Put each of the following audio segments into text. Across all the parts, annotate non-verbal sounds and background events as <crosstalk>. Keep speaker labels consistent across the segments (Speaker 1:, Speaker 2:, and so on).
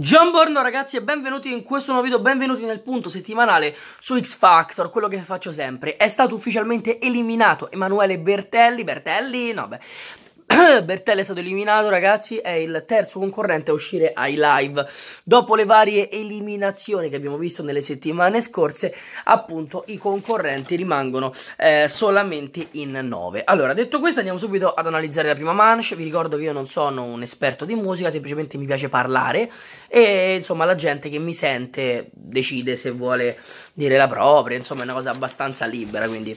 Speaker 1: Giamborno ragazzi e benvenuti in questo nuovo video, benvenuti nel punto settimanale su X Factor, quello che faccio sempre. È stato ufficialmente eliminato Emanuele Bertelli, Bertelli, no beh, <coughs> Bertelli è stato eliminato, ragazzi, è il terzo concorrente a uscire ai live. Dopo le varie eliminazioni che abbiamo visto nelle settimane scorse, appunto, i concorrenti rimangono eh, solamente in 9. Allora, detto questo, andiamo subito ad analizzare la prima manche. Vi ricordo che io non sono un esperto di musica, semplicemente mi piace parlare e, insomma, la gente che mi sente decide se vuole dire la propria, insomma, è una cosa abbastanza libera, quindi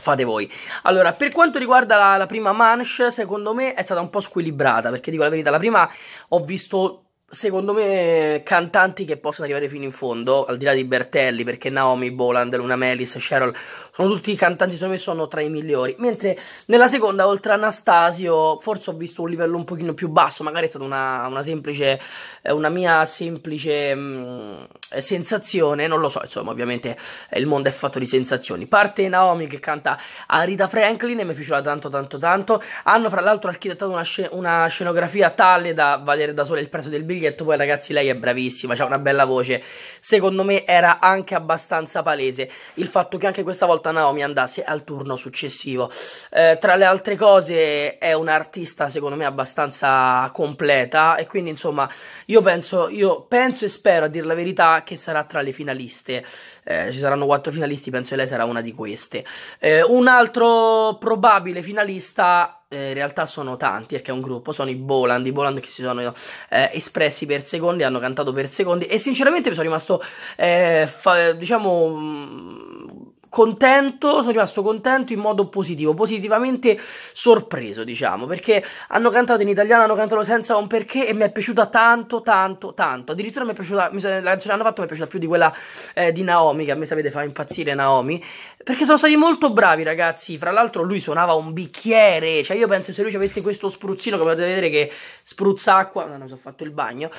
Speaker 1: Fate voi. Allora, per quanto riguarda la, la prima manche, secondo me è stata un po' squilibrata, perché dico la verità, la prima ho visto secondo me, cantanti che possono arrivare fino in fondo, al di là di Bertelli, perché Naomi, Boland, Luna Melis, Cheryl, sono tutti cantanti, secondo me, sono tra i migliori. Mentre nella seconda, oltre Anastasio, forse ho visto un livello un pochino più basso, magari è stata una, una semplice, eh, una mia semplice... Mh, mm, eh, sensazione, non lo so, insomma, ovviamente eh, il mondo è fatto di sensazioni. Parte Naomi che canta Arita Franklin e mi piaceva tanto tanto tanto. Hanno fra l'altro architettato una, sc- una, scenografia tale da valere da sole il prezzo del biglietto, poi ragazzi lei è bravissima, ha una bella voce. Secondo me era anche abbastanza palese il fatto che anche questa volta Naomi andasse al turno successivo. Eh, tra le altre cose è un'artista secondo me abbastanza completa e quindi insomma, io penso, io penso e spero a dir la verità che sarà tra le finaliste. Eh, ci saranno quattro finalisti, penso che lei sarà una di queste. Eh, un altro probabile finalista, eh, in realtà sono tanti perché è un gruppo, sono i Boland, i Boland che si sono eh, espressi per secondi, hanno cantato per secondi e sinceramente mi sono rimasto, eh, fa, diciamo... Mh, mm, contento, sono rimasto contento in modo positivo, positivamente sorpreso, diciamo, perché hanno cantato in italiano, hanno cantato senza un perché e mi è piaciuta tanto, tanto, tanto. Addirittura mi è piaciuta, mi, la canzone hanno fatto mi è piaciuta più di quella eh, di Naomi, che a me sapete fa impazzire Naomi, perché sono stati molto bravi ragazzi, fra l'altro lui suonava un bicchiere, cioè io penso se lui avesse questo spruzzino come potete vedere che spruzza acqua, non mi sono fatto il bagno,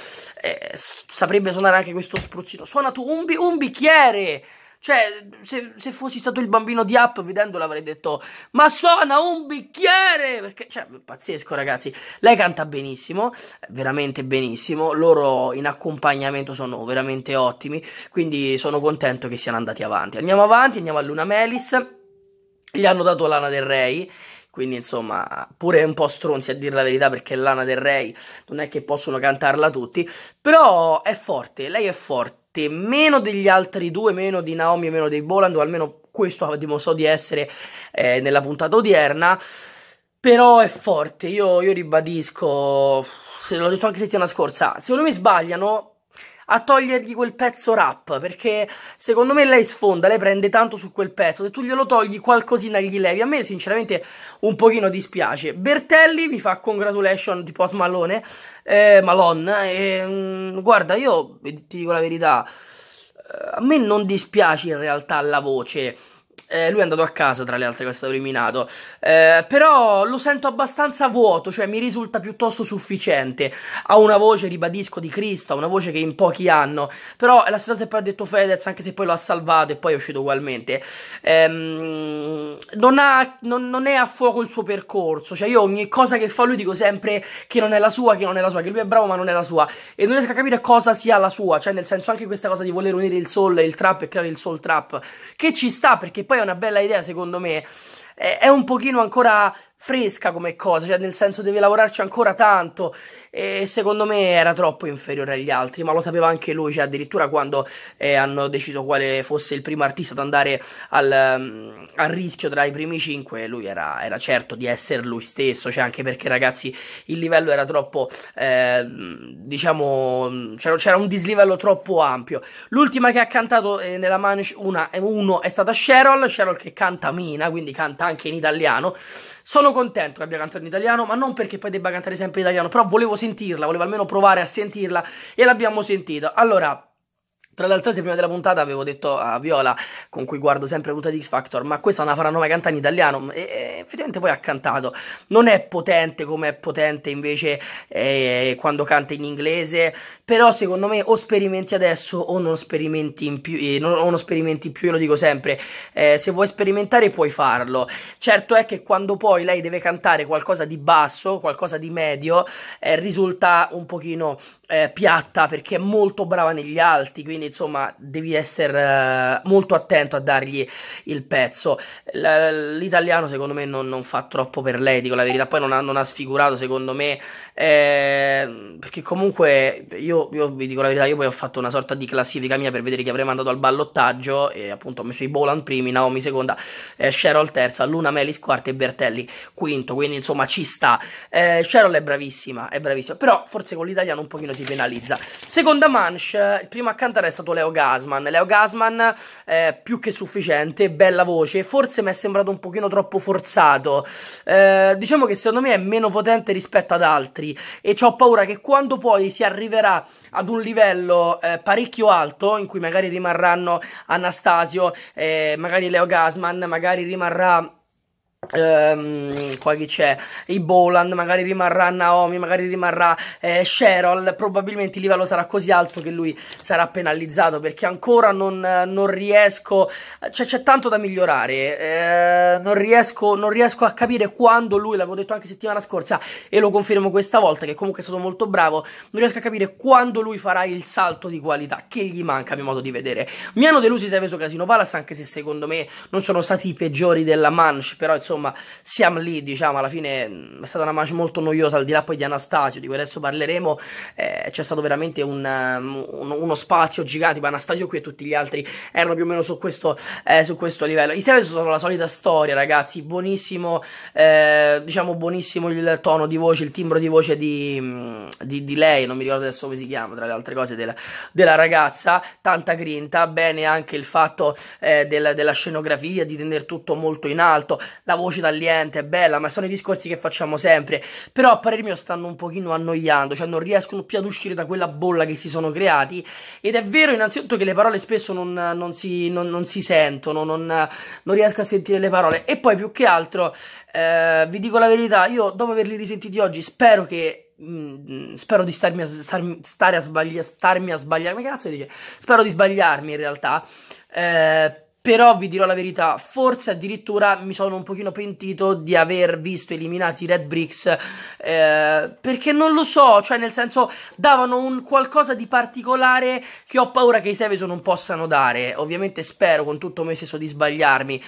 Speaker 1: eh, saprebbe suonare anche questo spruzzino, suona tu un, bi- un bicchiere! Cioè, se, se fossi stato il bambino di App, vedendolo avrei detto, ma suona un bicchiere! Perché, cioè, pazzesco ragazzi. Lei canta benissimo, veramente benissimo. Loro in accompagnamento sono veramente ottimi, quindi sono contento che siano andati avanti. Andiamo avanti, andiamo a Luna Melis. Gli hanno dato Lana del Rey quindi insomma pure un po' stronzi a dire la verità perché Lana del Rey non è che possono cantarla tutti però è forte, lei è forte forte, meno degli altri due, meno di Naomi e meno dei Boland, o almeno questo ha dimostrato di essere eh, nella puntata odierna. Però è forte, io, io ribadisco, l'ho detto anche settimana scorsa, secondo me sbagliano a togliergli quel pezzo rap, perché secondo me lei sfonda, lei prende tanto su quel pezzo, se tu glielo togli qualcosina gli levi, a me sinceramente un pochino dispiace. Bertelli mi fa congratulation di post Malone, eh, Malone, e, mm, guarda io ti dico la verità, eh, a me non dispiace in realtà la voce, eh, lui è andato a casa, tra le altre, che è stato eliminato. Eh, però lo sento abbastanza vuoto, cioè mi risulta piuttosto sufficiente. Ha una voce, ribadisco, di Cristo, ha una voce che in pochi hanno. Però è la stessa cosa che poi ha detto Fedez, anche se poi lo ha salvato e poi è uscito ugualmente. Ehm, non, ha, non, non, è a fuoco il suo percorso. Cioè io ogni cosa che fa lui dico sempre che non è la sua, che non è la sua, che lui è bravo ma non è la sua. E non riesco a capire cosa sia la sua. Cioè nel senso anche questa cosa di voler unire il soul e il trap e creare il soul trap. Che ci sta perché poi è una bella idea secondo me, è un pochino ancora fresca come cosa, cioè nel senso deve lavorarci ancora tanto e secondo me era troppo inferiore agli altri, ma lo sapeva anche lui, cioè addirittura quando eh, hanno deciso quale fosse il primo artista ad andare al, um, al rischio tra i primi cinque, lui era, era, certo di essere lui stesso, cioè anche perché ragazzi il livello era troppo, eh, diciamo, c'era, c'era, un dislivello troppo ampio. L'ultima che ha cantato eh, nella manche 1 eh, è stata Cheryl, Cheryl che canta Mina, quindi canta anche in italiano. Sono contento che abbia cantato in italiano, ma non perché poi debba cantare sempre in italiano, però volevo sentirla, volevo almeno provare a sentirla e l'abbiamo sentita. Allora, tra l'altro, se prima della puntata avevo detto a Viola, con cui guardo sempre puntate di X Factor, ma questa è una faranoma cantante in italiano, e, e, effettivamente poi ha cantato. Non è potente come è potente invece eh, quando canta in inglese, però secondo me o sperimenti adesso o non sperimenti in più, eh, non, o non sperimenti più, io lo dico sempre, eh, se vuoi sperimentare puoi farlo. Certo è che quando poi lei deve cantare qualcosa di basso, qualcosa di medio, eh, risulta un pochino eh, piatta perché è molto brava negli alti, quindi insomma devi essere eh, molto attento a dargli il pezzo. l'italiano secondo me non, non fa troppo per lei, dico la verità, poi non ha, non ha sfigurato secondo me, eh, perché comunque io, io, vi dico la verità, io poi ho fatto una sorta di classifica mia per vedere chi avrei mandato al ballottaggio e appunto ho messo i Bolan primi, Naomi seconda, eh, Cheryl terza, Luna Melis quarta e Bertelli quinto, quindi insomma ci sta. Eh, Cheryl è bravissima, è bravissima, però forse con l'italiano un pochino si penalizza. Seconda manche, il primo accanto resta stato Leo Gasman. Leo Gasman eh, più che sufficiente, bella voce, forse mi è sembrato un pochino troppo forzato. Eh, diciamo che secondo me è meno potente rispetto ad altri e ho paura che quando poi si arriverà ad un livello eh, parecchio alto, in cui magari rimarranno Anastasio, eh, magari Leo Gasman, magari rimarrà Um, qua chi c'è i Boland magari rimarrà Naomi magari rimarrà eh, Cheryl probabilmente il livello sarà così alto che lui sarà penalizzato perché ancora non, non riesco cioè c'è tanto da migliorare eh, non, riesco, non riesco a capire quando lui l'avevo detto anche settimana scorsa e lo confermo questa volta che comunque è stato molto bravo non riesco a capire quando lui farà il salto di qualità che gli manca a mio modo di vedere mi hanno deluso i Seveso Casino Palace anche se secondo me non sono stati i peggiori della Manche però insomma insomma, siamo lì, diciamo, alla fine mm, è stata una match molto noiosa, al di là poi di Anastasio, di cui adesso parleremo, eh, c'è stato veramente un, um, uno spazio gigante, ma Anastasio qui e tutti gli altri erano più o meno su questo, eh, su questo livello. I Seven sono la solita storia, ragazzi, buonissimo, eh, diciamo, buonissimo il tono di voce, il timbro di voce di, mm, di, di, lei, non mi ricordo adesso come si chiama, tra le altre cose, della, della ragazza, tanta grinta, bene anche il fatto eh, della, della scenografia, di tenere tutto molto in alto, la voce voce tagliente, è bella, ma sono i discorsi che facciamo sempre. Però a parere mio stanno un pochino annoiando, cioè non riescono più ad uscire da quella bolla che si sono creati. Ed è vero innanzitutto che le parole spesso non, non, si, non, non si, sentono, non, riesco a sentire le parole. E poi più che altro, eh, vi dico la verità, io dopo averli risentiti oggi spero che mm, spero di starmi a, starmi, stare a sbaglia, starmi a sbagliarmi. Che cazzo dice? Spero di sbagliarmi in realtà. Eh, però vi dirò la verità, forse addirittura mi sono un pochino pentito di aver visto eliminati i Red Bricks, eh, perché non lo so, cioè nel senso davano un qualcosa di particolare che ho paura che i Seveso non possano dare, ovviamente spero con tutto me stesso di sbagliarmi,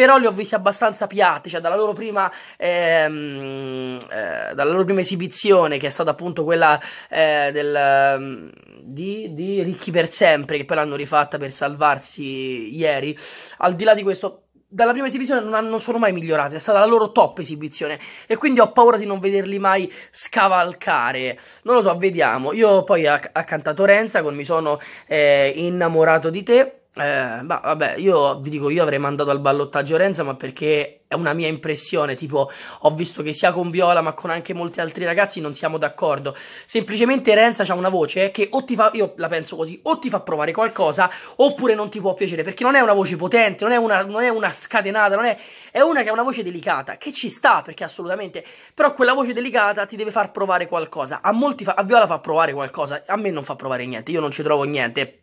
Speaker 1: però li ho visti abbastanza piatti, cioè dalla loro prima, ehm, eh, dalla loro prima esibizione, che è stata appunto quella eh, del, mm, di, di Ricchi per sempre, che poi l'hanno rifatta per salvarsi ieri, al di là di questo dalla prima esibizione non, hanno, sono mai migliorati, è stata la loro top esibizione e quindi ho paura di non vederli mai scavalcare. Non lo so, vediamo. Io poi acc cantato Renza con Mi sono eh, innamorato di te eh, bah, vabbè, io vi dico, io avrei mandato al ballottaggio Renza, ma perché è una mia impressione. Tipo, ho visto che sia con Viola, ma con anche molti altri ragazzi non siamo d'accordo. Semplicemente Renza ha una voce che o ti fa, io la penso così, o ti fa provare qualcosa, oppure non ti può piacere, perché non è una voce potente, non è una, non è una scatenata, non è, è una che ha una voce delicata, che ci sta, perché assolutamente, però quella voce delicata ti deve far provare qualcosa. A molti fa, a Viola fa provare qualcosa, a me non fa provare niente, io non ci trovo niente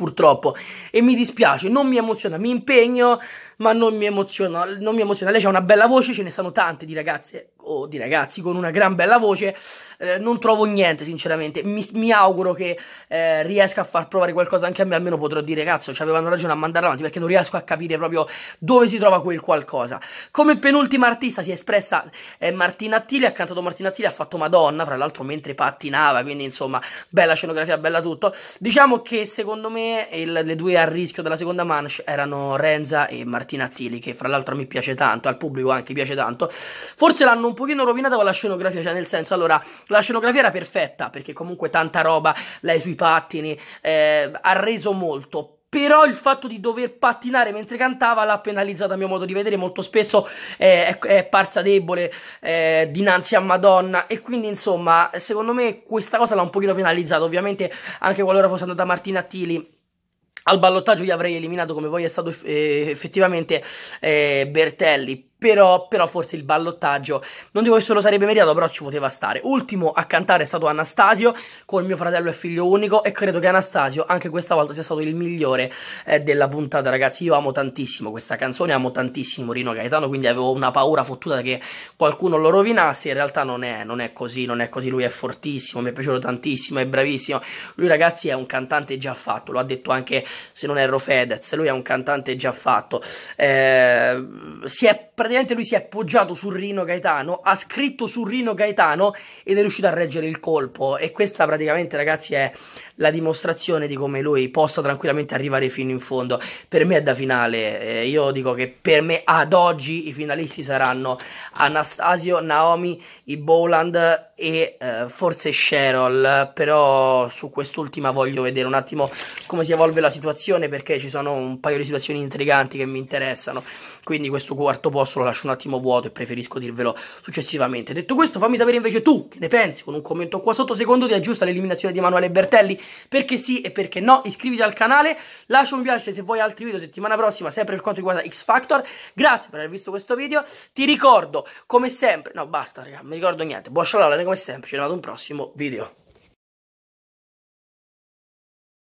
Speaker 1: purtroppo. E mi dispiace, non mi emoziona, mi impegno, ma non mi emoziona. Non mi emoziona. Lei ha una bella voce, ce ne sono tante di ragazze o di ragazzi con una gran bella voce, eh, non trovo niente sinceramente, mi, mi auguro che eh, riesca a far provare qualcosa anche a me, almeno potrò dire cazzo, ci avevano ragione a mandarla avanti perché non riesco a capire proprio dove si trova quel qualcosa. Come penultima artista si è espressa eh, Martina Attili, ha cantato Martina Attili, ha fatto Madonna, fra l'altro mentre pattinava, quindi insomma bella scenografia, bella tutto. Diciamo che secondo me il, le due a rischio della seconda manche erano Renza e Martina Attili, che fra l'altro mi piace tanto, al pubblico anche piace tanto, forse l'hanno un pochino rovinata con la scenografia, cioè nel senso, allora, la scenografia era perfetta, perché comunque tanta roba, lei sui pattini, eh, ha reso molto, però il fatto di dover pattinare mentre cantava l'ha penalizzata a mio modo di vedere molto spesso eh, è, è, parsa debole eh, dinanzi a Madonna e quindi insomma secondo me questa cosa l'ha un pochino penalizzata ovviamente anche qualora fosse andata Martina Attili al ballottaggio gli avrei eliminato come poi è stato eh, effettivamente eh, Bertelli però, però, forse il ballottaggio non dico che se lo sarebbe meritato, però ci poteva stare. Ultimo a cantare è stato Anastasio con mio fratello e figlio unico. E credo che Anastasio anche questa volta sia stato il migliore eh, della puntata, ragazzi. Io amo tantissimo questa canzone, amo tantissimo Rino Gaetano. Quindi avevo una paura fottuta che qualcuno lo rovinasse. In realtà non è, non è così, non è così. Lui è fortissimo, mi è piaciuto tantissimo, è bravissimo. Lui, ragazzi, è un cantante già fatto. Lo ha detto anche se non erro Fedez. Lui è un cantante già fatto. Eh, si è praticamente praticamente lui si è appoggiato su Rino Gaetano, ha scritto su Rino Gaetano ed è riuscito a reggere il colpo. E questa praticamente, ragazzi, è la dimostrazione di come lui possa tranquillamente arrivare fino in fondo. Per me è da finale. Eh, io dico che per me ad oggi i finalisti saranno Anastasio, Naomi, i Boland e eh, forse Cheryl. Però su quest'ultima voglio vedere un attimo come si evolve la situazione perché ci sono un paio di situazioni intriganti che mi interessano. Quindi questo quarto posto lo lascio un attimo vuoto e preferisco dirvelo successivamente. Detto questo, fammi sapere invece tu che ne pensi con un commento qua sotto. Secondo te è giusta l'eliminazione di Emanuele Bertelli? Perché sì e perché no? Iscriviti al canale, lascia un piace se vuoi altri video settimana prossima, sempre per quanto riguarda X Factor. Grazie per aver visto questo video. Ti ricordo, come sempre, no, basta, raga, non mi ricordo niente. Buon scialala, come sempre, ci vediamo ad un prossimo video.